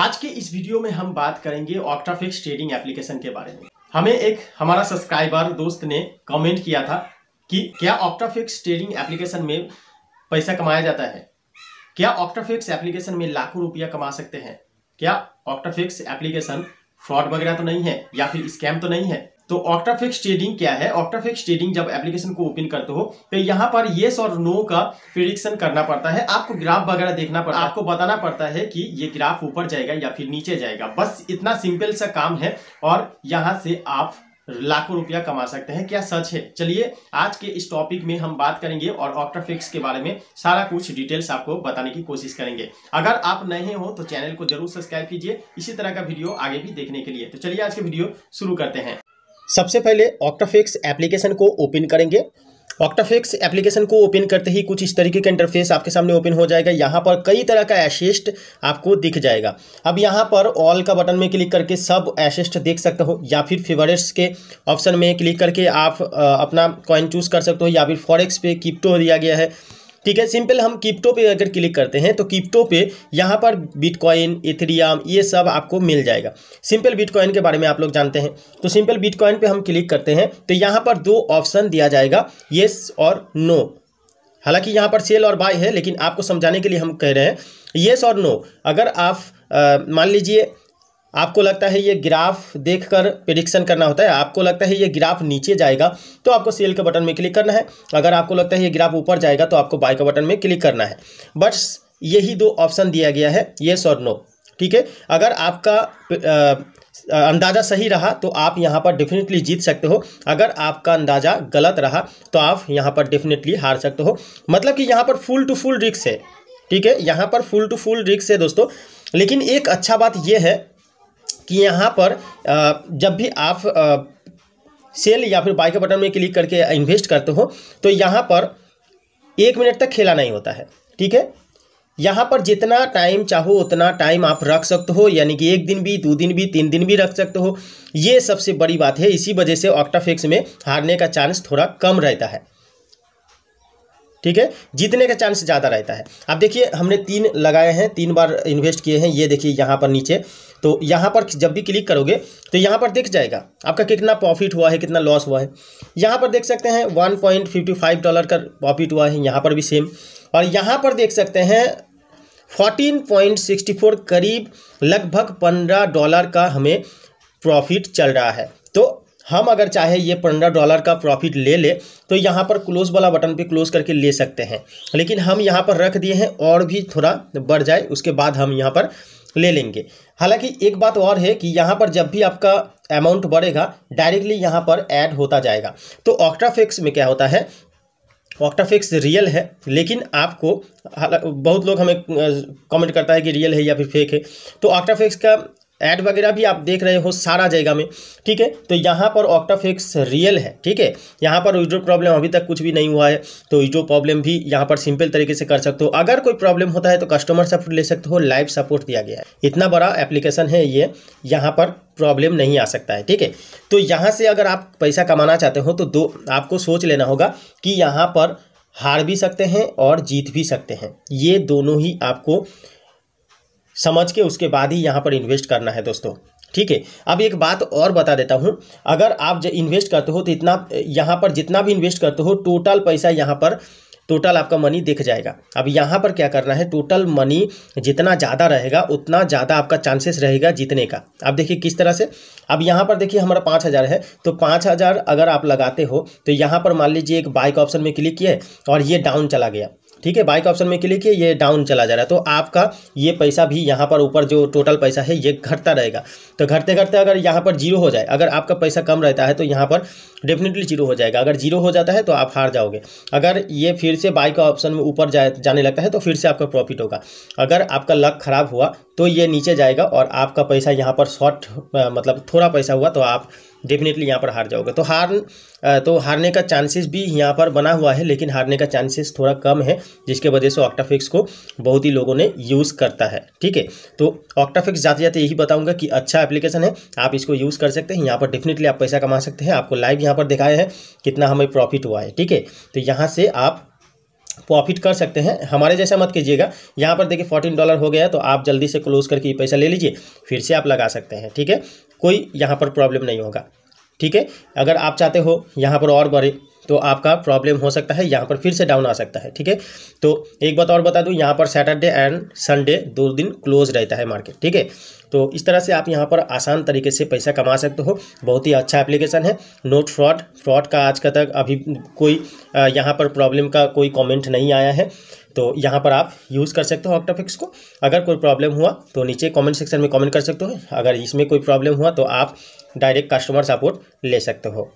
आज के इस वीडियो में हम बात करेंगे ऑक्टाफिक्स ट्रेडिंग एप्लीकेशन के बारे में हमें एक हमारा सब्सक्राइबर दोस्त ने कमेंट किया था कि क्या ऑक्टाफिक्स ट्रेडिंग एप्लीकेशन में पैसा कमाया जाता है क्या ऑक्ट्राफिक्स एप्लीकेशन में लाखों रुपया कमा सकते हैं क्या ऑक्ट्राफिक्स एप्लीकेशन फ्रॉड वगैरह तो नहीं है या फिर स्कैम तो नहीं है तो ऑक्टाफिक्स ट्रेडिंग क्या है ऑक्टाफिक्स ट्रेडिंग जब एप्लीकेशन को ओपन करते हो तो यहाँ पर येस और नो का प्रिडिक्शन करना पड़ता है आपको ग्राफ वगैरह देखना पड़ता है आपको बताना पड़ता है कि ये ग्राफ ऊपर जाएगा या फिर नीचे जाएगा बस इतना सिंपल सा काम है और यहाँ से आप लाखों रुपया कमा सकते हैं क्या सच है चलिए आज के इस टॉपिक में हम बात करेंगे और ऑक्टाफिक्स के बारे में सारा कुछ डिटेल्स आपको बताने की कोशिश करेंगे अगर आप नए हो तो चैनल को जरूर सब्सक्राइब कीजिए इसी तरह का वीडियो आगे भी देखने के लिए तो चलिए आज के वीडियो शुरू करते हैं सबसे पहले ऑक्टाफिक्स एप्लीकेशन को ओपन करेंगे ऑक्टाफिक्स एप्लीकेशन को ओपन करते ही कुछ इस तरीके का इंटरफेस आपके सामने ओपन हो जाएगा यहाँ पर कई तरह का एशिस्ट आपको दिख जाएगा अब यहाँ पर ऑल का बटन में क्लिक करके सब एशिस्ट देख सकते हो या फिर फेवरेट्स के ऑप्शन में क्लिक करके आप अपना कॉइन चूज़ कर सकते हो या फिर फॉरेक्स पे किप्टो दिया गया है ठीक है सिंपल हम किप्टो पे अगर क्लिक करते हैं तो किप्टो पे यहाँ पर बिटकॉइन इथेरियम ये सब आपको मिल जाएगा सिंपल बिटकॉइन के बारे में आप लोग जानते हैं तो सिंपल बिटकॉइन पे हम क्लिक करते हैं तो यहाँ पर दो ऑप्शन दिया जाएगा येस और नो हालांकि यहाँ पर सेल और बाय है लेकिन आपको समझाने के लिए हम कह रहे हैं येस और नो अगर आप मान लीजिए आपको लगता है ये ग्राफ देखकर प्रिडिक्शन करना होता है आपको लगता है ये ग्राफ नीचे जाएगा तो आपको सेल के बटन में क्लिक करना है अगर आपको लगता है ये ग्राफ ऊपर जाएगा तो आपको बाय के बटन में क्लिक करना है बस यही दो ऑप्शन दिया गया है येस और नो ठीक है अगर आपका अंदाज़ा सही रहा तो आप यहाँ पर डेफिनेटली जीत सकते हो अगर आपका अंदाज़ा गलत रहा तो आप यहाँ पर डेफिनेटली हार सकते हो मतलब कि यहाँ पर फुल टू फुल रिक्स है ठीक है यहाँ पर फुल टू फुल रिक्स है दोस्तों लेकिन एक अच्छा बात यह है कि यहाँ पर जब भी आप सेल या फिर बाई के बटन में क्लिक करके इन्वेस्ट करते हो तो यहाँ पर एक मिनट तक खेला नहीं होता है ठीक है यहाँ पर जितना टाइम चाहो उतना टाइम आप रख सकते हो यानी कि एक दिन भी दो दिन भी तीन दिन भी रख सकते हो ये सबसे बड़ी बात है इसी वजह से ऑक्टाफिक्स में हारने का चांस थोड़ा कम रहता है ठीक है जीतने का चांस ज़्यादा रहता है अब देखिए हमने तीन लगाए हैं तीन बार इन्वेस्ट किए हैं ये देखिए यहाँ पर नीचे तो यहाँ पर जब भी क्लिक करोगे तो यहाँ पर दिख जाएगा आपका कितना प्रॉफिट हुआ है कितना लॉस हुआ है यहाँ पर देख सकते हैं one point fifty five dollar का प्रॉफिट हुआ है यहाँ पर भी सेम और यहाँ पर देख सकते हैं फोर्टीन पॉइंट सिक्सटी फोर करीब लगभग पंद्रह डॉलर का हमें प्रॉफिट चल रहा है तो हम अगर चाहे ये पंद्रह डॉलर का प्रॉफिट ले ले तो यहाँ पर क्लोज वाला बटन पे क्लोज करके ले सकते हैं लेकिन हम यहाँ पर रख दिए हैं और भी थोड़ा बढ़ जाए उसके बाद हम यहाँ पर ले लेंगे हालांकि एक बात और है कि यहाँ पर जब भी आपका अमाउंट बढ़ेगा डायरेक्टली यहाँ पर ऐड होता जाएगा तो ऑक्ट्राफिक्स में क्या होता है ऑक्टाफिक्स रियल है लेकिन आपको बहुत लोग हमें कमेंट करता है कि रियल है या फिर फेक है तो ऑक्टाफिक्स का ऐड वगैरह भी आप देख रहे हो सारा जगह में ठीक है तो यहाँ पर ऑक्टाफिक्स रियल है ठीक है यहाँ पर विड्रो प्रॉब्लम अभी तक कुछ भी नहीं हुआ है तो विड्रो प्रॉब्लम भी यहाँ पर सिंपल तरीके से कर सकते हो अगर कोई प्रॉब्लम होता है तो कस्टमर सपोर्ट ले सकते हो लाइव सपोर्ट दिया गया है इतना बड़ा एप्लीकेशन है ये यहाँ पर प्रॉब्लम नहीं आ सकता है ठीक है तो यहाँ से अगर आप पैसा कमाना चाहते हो तो दो आपको सोच लेना होगा कि यहाँ पर हार भी सकते हैं और जीत भी सकते हैं ये दोनों ही आपको समझ के उसके बाद ही यहाँ पर इन्वेस्ट करना है दोस्तों ठीक है अब एक बात और बता देता हूँ अगर आप जो इन्वेस्ट करते हो तो इतना यहाँ पर जितना भी इन्वेस्ट करते हो टोटल पैसा यहाँ पर टोटल आपका मनी दिख जाएगा अब यहाँ पर क्या करना है टोटल मनी जितना ज़्यादा रहेगा उतना ज़्यादा आपका चांसेस रहेगा जीतने का अब देखिए किस तरह से अब यहाँ पर देखिए हमारा पाँच हज़ार है तो पाँच हज़ार अगर आप लगाते हो तो यहाँ पर मान लीजिए एक बाइक ऑप्शन में क्लिक किए और ये डाउन चला गया ठीक है बाइक ऑप्शन में क्लिक किए ये डाउन चला जा रहा है तो आपका ये पैसा भी यहाँ पर ऊपर जो टोटल पैसा है ये घटता रहेगा तो घटते घटते अगर यहाँ पर जीरो हो जाए अगर आपका पैसा कम रहता है तो यहाँ पर डेफिनेटली जीरो हो जाएगा अगर जीरो हो जाता है तो आप हार जाओगे अगर ये फिर से बाइक ऑप्शन में ऊपर जाने लगता है तो फिर से आपका प्रॉफिट होगा अगर आपका लक खराब हुआ तो ये नीचे जाएगा और आपका पैसा यहाँ पर शॉर्ट मतलब थोड़ा पैसा हुआ तो आप डेफिनेटली यहाँ पर हार जाओगे तो हार तो हारने का चांसेस भी यहाँ पर बना हुआ है लेकिन हारने का चांसेस थोड़ा कम है जिसके वजह से ऑक्टाफिक्स को बहुत ही लोगों ने यूज़ करता है ठीक है तो ऑक्टाफिक्स जाते जाते यही बताऊंगा कि अच्छा एप्लीकेशन है आप इसको यूज़ कर सकते हैं यहाँ पर डेफिनेटली आप पैसा कमा सकते हैं आपको लाइव यहाँ पर दिखाया है कितना हमें प्रॉफिट हुआ है ठीक है तो यहाँ से आप प्रॉफिट कर सकते हैं हमारे जैसा मत कीजिएगा यहाँ पर देखिए फोर्टीन डॉलर हो गया तो आप जल्दी से क्लोज करके ये पैसा ले लीजिए फिर से आप लगा सकते हैं ठीक है कोई यहाँ पर प्रॉब्लम नहीं होगा ठीक है अगर आप चाहते हो यहाँ पर और बढ़े तो आपका प्रॉब्लम हो सकता है यहाँ पर फिर से डाउन आ सकता है ठीक है तो एक बात और बता दूँ यहाँ पर सैटरडे एंड संडे दो दिन क्लोज रहता है मार्केट ठीक है तो इस तरह से आप यहाँ पर आसान तरीके से पैसा कमा सकते हो बहुत ही अच्छा एप्लीकेशन है नोट फ्रॉड फ्रॉड का आज का तक अभी कोई यहाँ पर प्रॉब्लम का कोई कॉमेंट नहीं आया है तो यहाँ पर आप यूज़ कर सकते हो ऑक्टाफिक्स को अगर कोई प्रॉब्लम हुआ तो नीचे कमेंट सेक्शन में कमेंट कर सकते हो अगर इसमें कोई प्रॉब्लम हुआ तो आप डायरेक्ट कस्टमर सपोर्ट ले सकते हो